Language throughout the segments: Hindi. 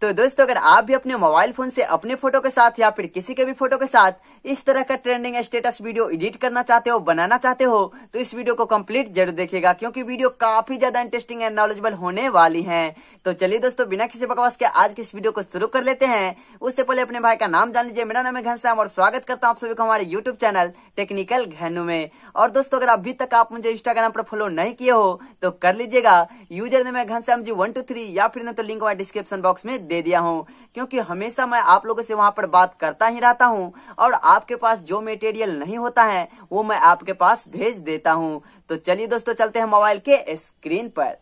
तो दोस्तों अगर आप भी अपने मोबाइल फोन से अपने फोटो के साथ या फिर किसी के भी फोटो के साथ इस तरह का ट्रेंडिंग स्टेटस वीडियो एडिट करना चाहते हो बनाना चाहते हो तो इस वीडियो को कंप्लीट जरूर देखिएगा क्योंकि वीडियो काफी ज्यादा इंटरेस्टिंग एंड नॉलेजेबल होने वाली है तो चलिए दोस्तों बिना किसी बकवास के आज की इस वीडियो को शुरू कर लेते हैं उससे पहले अपने भाई का नाम जान लीजिए मेरा नाम है घनश्याम और स्वागत करता हूँ आप सभी को हमारे यूट्यूब चैनल टेक्निकल घनु में और दोस्तों अगर अभी तक आप मुझे इंस्टाग्राम पर फॉलो नहीं किए हो तो कर लीजिएगा यूजर ने मैं घनश्याम जी वन टू थ्री या फिर ना तो लिंक मैं डिस्क्रिप्शन बॉक्स में दे दिया हूँ क्योंकि हमेशा मैं आप लोगों से वहां पर बात करता ही रहता हूँ और आपके पास जो मेटेरियल नहीं होता है वो मैं आपके पास भेज देता हूँ तो चलिए दोस्तों चलते हैं मोबाइल के स्क्रीन पर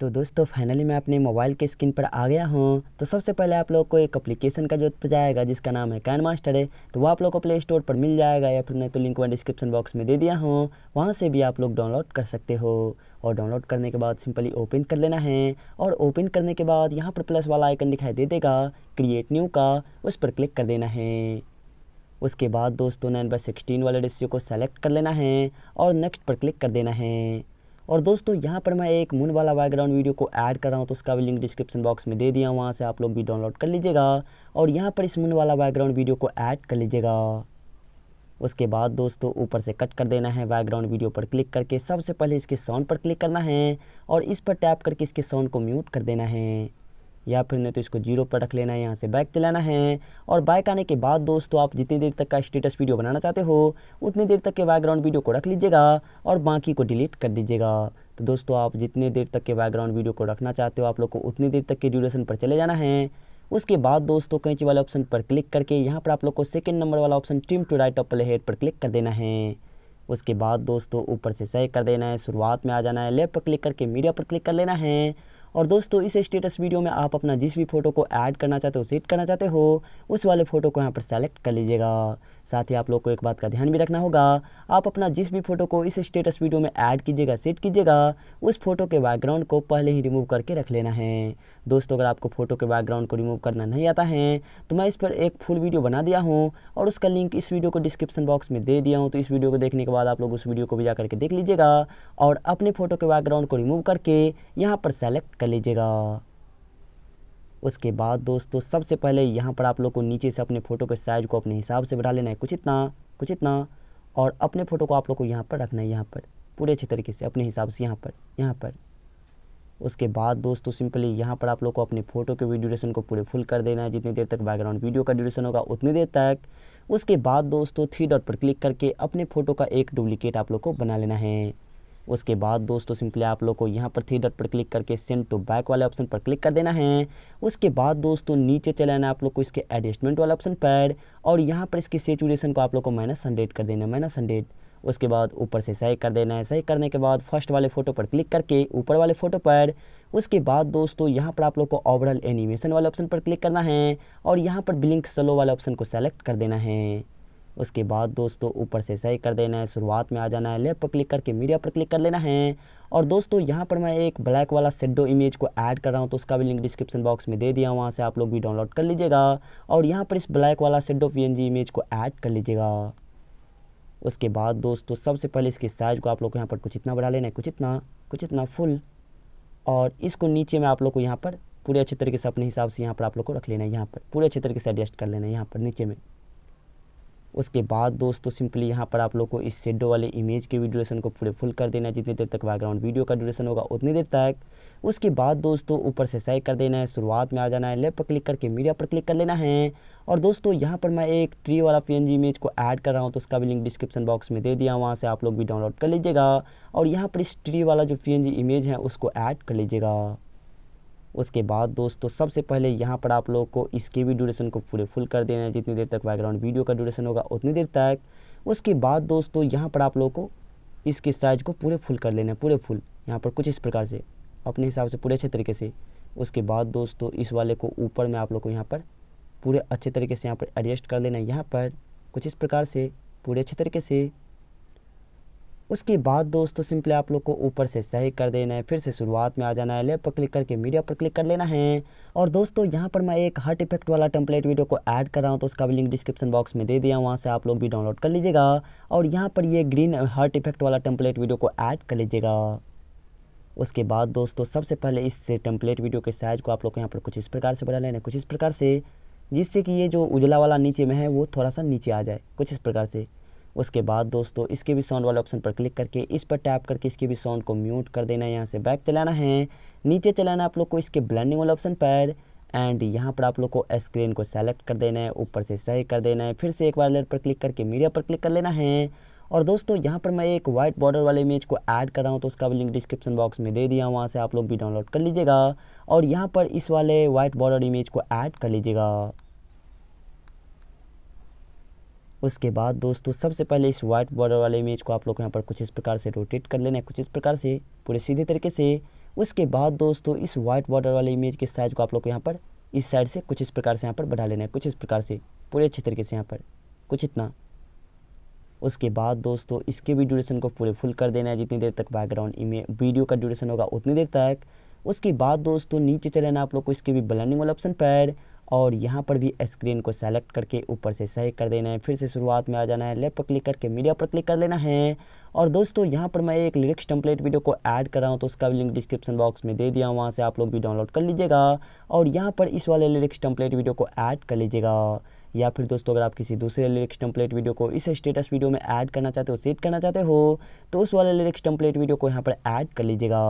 तो दोस्तों फाइनली मैं अपने मोबाइल के स्क्रीन पर आ गया हूँ तो सबसे पहले आप लोग को एक अप्लीकेशन का जो जाएगा जिसका नाम है कैन मास्टर है तो वह आप लोग को प्ले स्टोर पर मिल जाएगा या फिर मैं तो लिंक मैं डिस्क्रिप्शन बॉक्स में दे दिया हूँ वहाँ से भी आप लोग डाउनलोड कर सकते हो और डाउनलोड करने के बाद सिंपली ओपन कर लेना है और ओपन करने के बाद यहाँ पर प्लस वाला आइकन दिखाई दे देगा क्रिएट न्यू का उस पर क्लिक कर देना है उसके बाद दोस्तों नाइन बाई सिक्सटीन वाले रेशियो को सेलेक्ट कर लेना है और नेक्स्ट पर क्लिक कर देना है और दोस्तों यहाँ पर मैं एक मून वाला बैकग्राउंड वीडियो को ऐड कर रहा हूँ तो उसका भी लिंक डिस्क्रिप्शन बॉक्स में दे दिया वहाँ से आप लोग भी डाउनलोड कर लीजिएगा और यहाँ पर इस मून वाला बैकग्राउंड वीडियो को ऐड कर लीजिएगा उसके बाद दोस्तों ऊपर से कट कर देना है बैकग्राउंड वीडियो पर क्लिक करके सबसे पहले इसके साउंड पर क्लिक करना है और इस पर टैप करके इसके साउंड को म्यूट कर देना है या फिर नहीं तो इसको जीरो पर रख लेना है यहाँ से बाइक चलाना है और बाइक आने के बाद दोस्तों आप जितनी देर तक का स्टेटस वीडियो बनाना चाहते हो उतनी देर तक के बैकग्राउंड वीडियो को रख लीजिएगा और बाकी को डिलीट कर दीजिएगा तो दोस्तों आप जितने देर तक के बैकग्राउंड वीडियो को रखना चाहते हो आप लोग को उतनी देर तक के ड्यूरेशन पर चले जाना है उसके बाद दोस्तों कैंची वाले ऑप्शन पर क्लिक करके यहाँ पर आप लोग को सेकेंड नंबर वाला option trim to right of play head पर क्लिक कर देना है उसके बाद दोस्तों ऊपर से सही कर देना है शुरुआत में आ जाना है लेफ्ट पर क्लिक करके मीडिया पर क्लिक कर लेना है और दोस्तों इस स्टेटस वीडियो में आप अपना जिस भी फ़ोटो को ऐड करना चाहते हो सेट करना चाहते हो उस वाले फ़ोटो को यहाँ पर सेलेक्ट कर लीजिएगा साथ ही आप लोग को एक बात का ध्यान भी रखना होगा आप अपना जिस भी फ़ोटो को इस स्टेटस वीडियो में ऐड कीजिएगा सेट कीजिएगा उस फ़ोटो के बैकग्राउंड को पहले ही रिमूव करके रख लेना है दोस्तों अगर आपको फ़ोटो के बैकग्राउंड को रिमूव करना नहीं आता है तो मैं इस पर एक फुल वीडियो बना दिया हूँ और उसका लिंक इस वीडियो को डिस्क्रिप्शन बॉक्स में दे दिया हूँ तो इस वीडियो को देखने के बाद आप लोग उस वीडियो को भी जा करके देख लीजिएगा और अपने फ़ोटो के बैकग्राउंड को रिमूव करके यहाँ पर सेलेक्ट कर लीजिएगा उसके बाद दोस्तों सबसे पहले यहाँ पर आप लोग को नीचे से अपने फ़ोटो के साइज़ को अपने हिसाब से बढ़ा लेना है कुछ इतना कुछ इतना और अपने फ़ोटो को आप लोग को यहाँ पर रखना है यहाँ पर पूरे अच्छे तरीके से अपने हिसाब से यहाँ पर यहाँ पर उसके बाद दोस्तों सिंपली यहाँ पर आप लोग को अपने फ़ोटो के ड्यूरेशन को पूरे फुल कर देना है जितनी देर तक बैकग्राउंड वीडियो का ड्यूरेशन होगा उतनी देर तक उसके बाद दोस्तों थ्री डॉट पर क्लिक करके अपने फ़ोटो का एक डुप्लीकेट आप लोग को बना लेना है उसके बाद दोस्तों सिंपली आप लोग को यहाँ पर थ्री डॉट पर क्लिक करके सेंड टू बैक वाले ऑप्शन पर क्लिक कर देना है उसके बाद दोस्तों नीचे चले आना आप लोग को इसके एडजस्टमेंट वाले ऑप्शन पर और यहाँ पर इसकी सेचुरेशन को आप लोग को माइनस हंड्रेड कर देना माइनस हंड्रेड उसके बाद ऊपर से सही कर देना है सही करने के बाद फर्स्ट वाले फ़ोटो पर क्लिक करके ऊपर वाले फ़ोटो पर उसके बाद दोस्तों यहाँ पर आप लोग को ओवरऑल एनिमेशन वाले ऑप्शन पर क्लिक करना है और यहाँ पर ब्लिंक स्लो वाले ऑप्शन को सेलेक्ट कर देना है उसके बाद दोस्तों ऊपर से सही कर देना है शुरुआत में आ जाना है लेफ्ट पर क्लिक करके मीडिया पर क्लिक कर लेना है और दोस्तों यहाँ पर मैं एक ब्लैक वाला सेडो इमेज को ऐड कर रहा हूँ तो उसका भी लिंक डिस्क्रिप्शन बॉक्स में दे दिया वहाँ से आप लोग भी डाउनलोड कर लीजिएगा और यहाँ पर इस ब्लैक वाला सेडो पी इमेज को ऐड कर लीजिएगा उसके बाद दोस्तों सबसे पहले इसके साइज़ को आप लोग को यहाँ पर कुछ इतना बढ़ा लेना है कुछ इतना कुछ इतना फुल और इसको नीचे में आप लोग को यहाँ पर पूरे अच्छे तरीके से अपने हिसाब से यहाँ पर आप लोग को रख लेना है यहाँ पर पूरे अच्छे तरीके से एडजस्ट कर लेना है यहाँ पर नीचे में उसके बाद दोस्तों सिंपली यहाँ पर आप लोग को इस शेडो वाले इमेज के भी ड्यूरेशन को पूरे फुल कर देना है जितनी देर तक बैकग्राउंड वीडियो का ड्यूरेशन होगा उतनी देर तक उसके बाद दोस्तों ऊपर से सही कर देना है शुरुआत में आ जाना है लेफ्ट पर क्लिक करके मीडिया पर क्लिक कर लेना है और दोस्तों यहाँ पर मैं एक ट्री वाला पी इमेज को ऐड कर रहा हूँ तो उसका भी लिंक डिस्क्रिप्शन बॉक्स में दे दिया वहाँ से आप लोग भी डाउनलोड कर लीजिएगा और यहाँ पर इस ट्री वाला जो पी इमेज है उसको ऐड कर लीजिएगा उसके बाद दोस्तों सबसे पहले यहाँ पर आप लोग को इसके भी ड्यूरेशन को पूरे फुल कर देना है जितनी देर तक बैकग्राउंड वीडियो का ड्यूरेशन होगा उतनी देर तक उसके बाद दोस्तों यहाँ पर आप लोग को इसके साइज को पूरे फुल कर लेना है पूरे फुल यहाँ पर कुछ इस प्रकार से अपने हिसाब से पूरे अच्छे तरीके से उसके बाद दोस्तों इस वाले को ऊपर में आप लोग को यहाँ पर पूरे अच्छे तरीके से यहाँ पर एडजस्ट कर लेना है यहाँ पर कुछ इस प्रकार से पूरे अच्छे तरीके से उसके बाद दोस्तों सिंपली आप लोग को ऊपर से सही कर देना है फिर से शुरुआत में आ जाना है लेफ्ट पर क्लिक करके मीडिया पर क्लिक कर लेना है और दोस्तों यहाँ पर मैं एक हार्ट इफेक्ट वाला टेम्पलेट वीडियो को ऐड कर रहा हूँ तो उसका भी लिंक डिस्क्रिप्शन बॉक्स में दे दिया वहाँ से आप लोग भी डाउनलोड कर लीजिएगा और यहाँ पर ये ग्रीन हार्ट इफेक्ट वाला टेम्पलेट वीडियो को ऐड कर लीजिएगा उसके बाद दोस्तों सबसे पहले इस टेम्पलेट वीडियो के साइज़ को आप लोग यहाँ पर कुछ इस प्रकार से बढ़ा लेना है कुछ इस प्रकार से जिससे कि ये जो उजला वाला नीचे में है वो थोड़ा सा नीचे आ जाए कुछ इस प्रकार से उसके बाद दोस्तों इसके भी साउंड वाले ऑप्शन पर क्लिक करके इस पर टैप करके इसके भी साउंड को म्यूट कर देना है यहाँ से बैक चलाना है नीचे चलाना आप लोग को इसके ब्लैंडिंग वाले ऑप्शन पर एंड यहाँ पर आप लोग को स्क्रीन को सेलेक्ट कर देना है ऊपर से सही कर देना है फिर से एक बार लेट पर क्लिक करके मीडिया पर क्लिक कर लेना है और दोस्तों यहाँ पर मैं एक वाइट बॉर्डर वाले इमेज को ऐड कर रहा हूँ तो उसका भी लिंक डिस्क्रिप्शन बॉक्स में दे दिया वहाँ से आप लोग भी डाउनलोड कर लीजिएगा और यहाँ पर इस वाले वाइट बॉर्डर इमेज को ऐड कर लीजिएगा उसके बाद दोस्तों सबसे पहले इस व्हाइट बॉर्डर वाले इमेज को आप लोग यहाँ पर कुछ इस प्रकार से रोटेट कर लेना है कुछ इस प्रकार से पूरे सीधे तरीके से उसके बाद दोस्तों इस व्हाइट बॉर्डर वाले इमेज के साइज को आप लोग यहाँ पर इस साइड से कुछ इस प्रकार से यहाँ पर बढ़ा लेना है कुछ इस प्रकार से पूरे अच्छे तरीके से यहाँ पर कुछ इतना उसके बाद दोस्तों इसके भी ड्यूरेशन को पूरे फुल कर देना है जितनी देर तक बैकग्राउंड इमेज वीडियो का ड्यूरेशन होगा उतनी देर तक उसके बाद दोस्तों नीचे चले आप लोग को इसके भी ब्लैंडिंग वाला ऑप्शन पर और यहाँ पर भी स्क्रीन को सेलेक्ट करके ऊपर से सही कर देना है फिर से शुरुआत में आ जाना है लेफ्ट पर क्लिक करके मीडिया पर क्लिक कर लेना है और दोस्तों यहाँ पर मैं एक लिरिक्स टम्पलेट वीडियो को ऐड कर रहा हूँ तो उसका भी लिंक डिस्क्रिप्शन बॉक्स में दे दिया वहाँ से आप लोग भी डाउनलोड कर लीजिएगा और यहाँ पर इस वाले लिरिक्स टम्पलेट वीडियो को ऐड कर लीजिएगा या फिर दोस्तों अगर आप किसी दूसरे लिरिक्स टम्पलेट वीडियो को इस स्टेटस वीडियो में ऐड करना चाहते हो सेट करना चाहते हो तो उस वाले लिरिक्स टेम्पलेट वीडियो को यहाँ पर ऐड कर लीजिएगा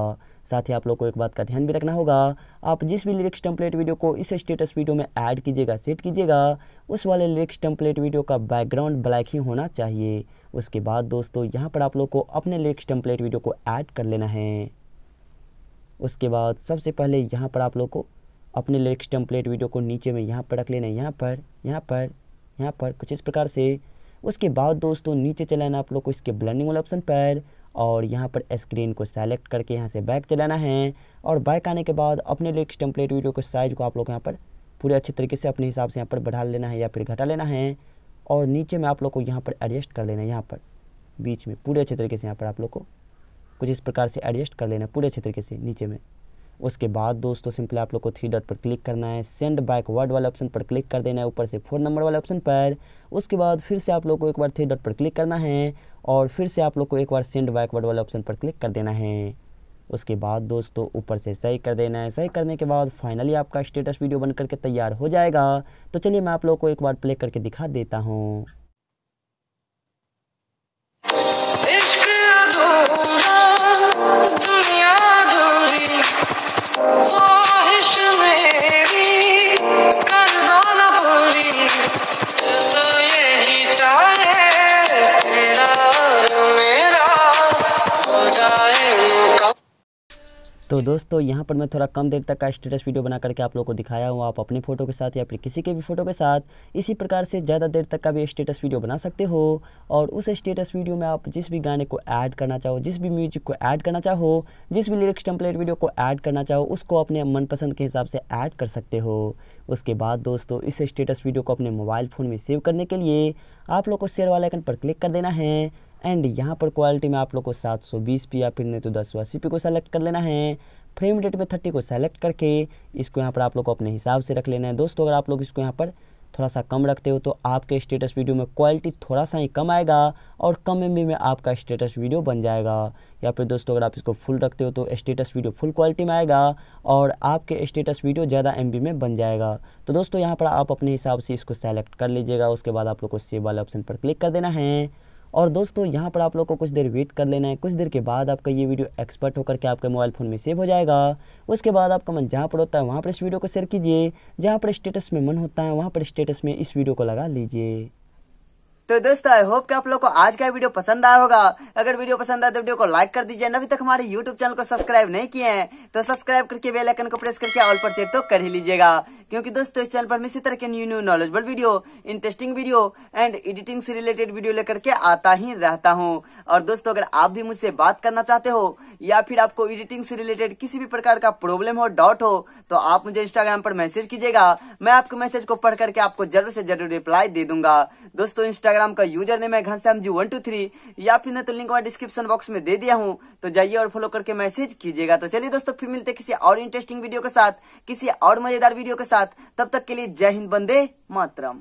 साथ ही आप लोग को एक बात का ध्यान भी रखना होगा आप जिस भी लिरिक्स टम्पलेट वीडियो को इस स्टेटस वीडियो में ऐड कीजिएगा सेट कीजिएगा उस वाले लिरिक्स टम्पलेट वीडियो का बैकग्राउंड ब्लैक ही होना चाहिए उसके बाद दोस्तों यहाँ पर आप लोग को अपने लिरिक्स टम्पलेट वीडियो को ऐड कर लेना है उसके बाद सबसे पहले यहाँ पर आप लोग को अपने लिरिक्स टेम्पलेट वीडियो को नीचे में यहाँ पर रख लेना यहाँ पर यहाँ पर यहाँ पर कुछ इस प्रकार से उसके बाद दोस्तों नीचे चलाना आप लोग को इसके ब्लैंडिंग वाले ऑप्शन पर और यहाँ पर स्क्रीन को सेलेक्ट करके यहाँ से बैक चलाना है और बैक आने के बाद अपने लिरिक्स टेम्पलेट वीडियो के साइज़ को आप लोग यहाँ पर पूरे अच्छे तरीके से अपने हिसाब से यहाँ पर बढ़ा लेना है या फिर घटा लेना है और नीचे में आप लोग को यहाँ पर एडजस्ट कर लेना है यहाँ पर बीच में पूरे अच्छे तरीके से यहाँ पर आप लोग को कुछ इस प्रकार से एडजस्ट कर लेना पूरे अच्छे तरीके से नीचे में उसके बाद दोस्तों सिंपली आप लोग को थ्री डॉट पर क्लिक करना है सेंड बैकवर्ड वाले ऑप्शन पर क्लिक कर देना है ऊपर से फोन नंबर वाले ऑप्शन पर उसके बाद फिर से आप लोग को एक बार थ्री डॉट पर क्लिक करना है और फिर से आप लोग को एक बार सेंड बैकवर्ड वाले ऑप्शन पर क्लिक कर देना है उसके बाद दोस्तों ऊपर से सही कर देना है सही करने के बाद फाइनली आपका स्टेटस वीडियो बन करके तैयार हो जाएगा तो चलिए मैं आप लोग को एक बार प्ले करके दिखा देता हूँ तो दोस्तों यहाँ पर मैं थोड़ा कम देर तक का स्टेटस वीडियो बना करके आप लोग को दिखाया हूँ आप अपने फ़ोटो के साथ या फिर किसी के भी फ़ोटो के साथ इसी प्रकार से ज़्यादा देर तक का भी स्टेटस वीडियो बना सकते हो और उस स्टेटस वीडियो में आप जिस भी गाने को ऐड करना चाहो जिस भी म्यूजिक को ऐड करना चाहो जिस भी लिरिक्स टेम्पलेट वीडियो को ऐड करना चाहो उसको अपने मनपसंद के हिसाब से ऐड कर सकते हो उसके बाद दोस्तों इस स्टेटस वीडियो को अपने मोबाइल फ़ोन में सेव करने के लिए आप लोग को शेयर वाले आइकन पर क्लिक कर देना है एंड यहाँ पर क्वालिटी में आप लोग को बीस पी या फिर नहीं तो दस पी को सेलेक्ट कर लेना है फ्रेम रेट में थर्टी को सेलेक्ट करके इसको यहाँ पर आप लोग को अपने हिसाब से रख लेना है दोस्तों अगर आप लोग इसको यहाँ पर थोड़ा सा कम रखते हो तो आपके स्टेटस वीडियो में क्वालिटी थोड़ा सा ही कम आएगा और कम एम में आपका स्टेटस वीडियो बन जाएगा या फिर दोस्तों अगर आप इसको फुल रखते हो तो स्टेटस वीडियो फुल क्वालिटी में आएगा और आपके स्टेटस वीडियो ज़्यादा एम में बन जाएगा तो दोस्तों यहाँ पर आप अपने हिसाब से इसको सेलेक्ट कर लीजिएगा उसके बाद आप लोग को सेव वाले ऑप्शन पर क्लिक कर देना है और दोस्तों यहाँ पर आप लोग को कुछ देर वेट कर लेना है कुछ देर के बाद आपका ये वीडियो एक्सपर्ट होकर के आपके मोबाइल फ़ोन में सेव हो जाएगा उसके बाद आपका मन जहाँ पर होता है वहाँ पर इस वीडियो को शेयर कीजिए जहाँ पर स्टेटस में मन होता है वहाँ पर स्टेटस में इस वीडियो को लगा लीजिए तो दोस्तों आई होप कि आप लोग को आज का वीडियो पसंद आया होगा अगर वीडियो पसंद आया तो वीडियो को लाइक कर दीजिए अभी तक हमारे YouTube चैनल को सब्सक्राइब नहीं किए हैं तो सब्सक्राइब करके बेल आइकन को प्रेस करके ऑल पर सेट तो कर ही लीजिएगा क्योंकि दोस्तों इस चैनल पर हम इसी तरह के new new knowledgeable video interesting video and editing से रिलेटेड वीडियो लेकर के आता ही रहता हूँ और दोस्तों अगर आप भी मुझसे बात करना चाहते हो या फिर आपको एडिटिंग से रिलेटेड किसी भी प्रकार का प्रॉब्लम हो डाउट हो तो आप मुझे इंस्टाग्राम पर मैसेज कीजिएगा मैं आपके मैसेज को पढ़ करके आपको जरूर से जरूर रिप्लाई दे दूंगा दोस्तों इंस्टाग्राम इंस्टाग्राम का यूजर नेम है घनश्याम जी वन टू थ्री या फिर तो लिंक डिस्क्रिप्शन बॉक्स में दे दिया हूँ तो जाइए और फॉलो करके मैसेज कीजिएगा तो चलिए दोस्तों फिर मिलते किसी और इंटरेस्टिंग वीडियो के साथ किसी और मजेदार वीडियो के साथ तब तक के लिए जय हिंद बंदे मातरम